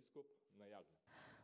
ископ на јагне.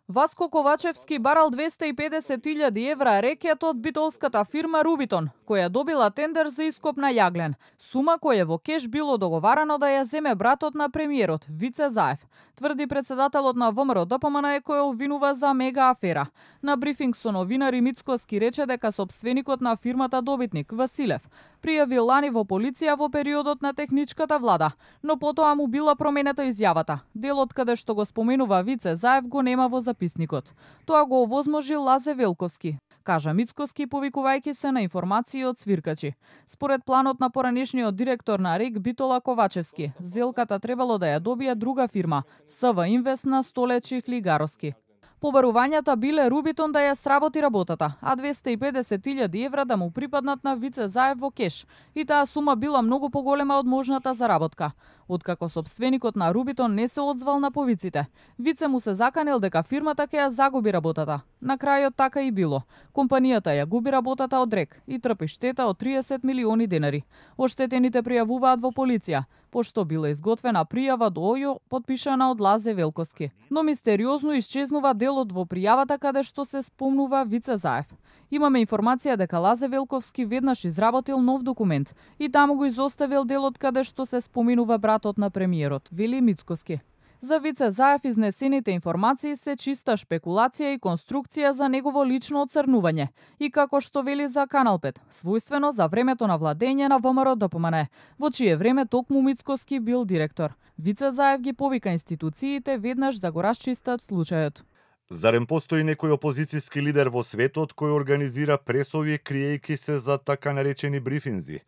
Васко Ковачевски барал 250.000 евра рекет од битолската фирма Рубитон, која добила тендер за ископ на јаглен, сума која во кеш било договарано да ја земе братот на премиерот, Вице Заев, тврди председателот на ВМРО ДПМН е кој обвинува за мега афера. На брифинг со новинари Мицкоски рече дека собственикот на фирмата добитник Василев пријави лани во полиција во периодот на техничката влада, но потоа му била променета изјавата. Делот каде што го споменува Вице Заев го нема во записникот. Тоа го овозможи Лазе Велковски, кажа Мицкоски, повикувајќи се на информации од свиркачи. Според планот на поранешниот директор на РИК Битола Ковачевски, зелката требало да ја добие друга фирма, СВ Инвест на Столечи Флигаровски. Побарувањата биле Рубитон да ја сработи работата, а 250.000 евра да му припаднат на Вице Заев во кеш. И таа сума била многу поголема од можната заработка. Откако собственикот на Рубитон не се одзвал на повиците, Вице му се заканел дека фирмата ќе ја загуби работата. На крајот така и било. Компанијата ја губи работата од рек и трпи штета од 30 милиони денари. Оштетените пријавуваат во полиција пошто била изготвена пријава до ОЈО подпишана од Лазе Велковски. Но мистериозно исчезнува делот во пријавата каде што се спомнува Вице Заев. Имаме информација дека Лазе Велковски веднаш изработил нов документ и таму го изоставил делот каде што се споминува братот на премиерот, Вели Мицкоски. За Заев изнесените информации се чиста шпекулација и конструкција за негово лично оцрнување и како што вели за Канал 5, својствено за времето на владење на ВМРО ДПМН, во чие време токму Мицкоски бил директор. Заев ги повика институциите веднаш да го расчистат случајот. Зарем постои некој опозицијски лидер во светот кој организира пресови криејки се за така наречени брифинзи?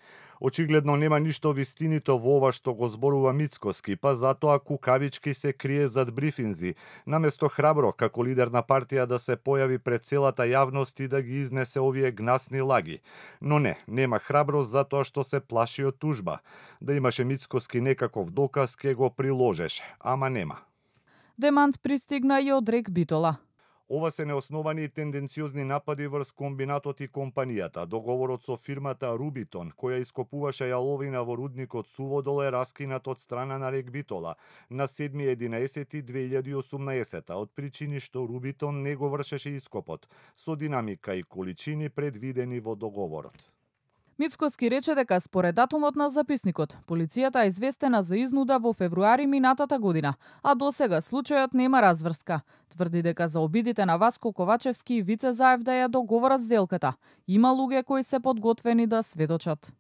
Очигледно нема ништо вистинито во ова што го зборува Мицкоски, па затоа Кукавички се крие зад брифинзи, наместо храбро како лидер на партија да се појави пред целата јавност и да ги изнесе овие гнасни лаги. Но не, нема храброст затоа што се плаши од тужба. Да имаше Мицкоски некаков доказ ке го приложеш, ама нема. Демант пристигна и од рек Битола. Ова се неосновани и тенденциозни напади врз комбинатот и компанијата. Договорот со фирмата Рубитон, која ископуваше јаловина во рудникот Суводол е раскинат од страна на рек Битола на 7.11.2018 од причини што Рубитон не го вршеше ископот со динамика и количини предвидени во договорот. Мицкоски рече дека според датумот на записникот, полицијата е известена за изнуда во февруари минатата година, а до сега случајот нема разврска. Тврди дека за обидите на Васко Ковачевски и Вице Заев да ја договорат сделката, има луѓе кои се подготвени да сведочат.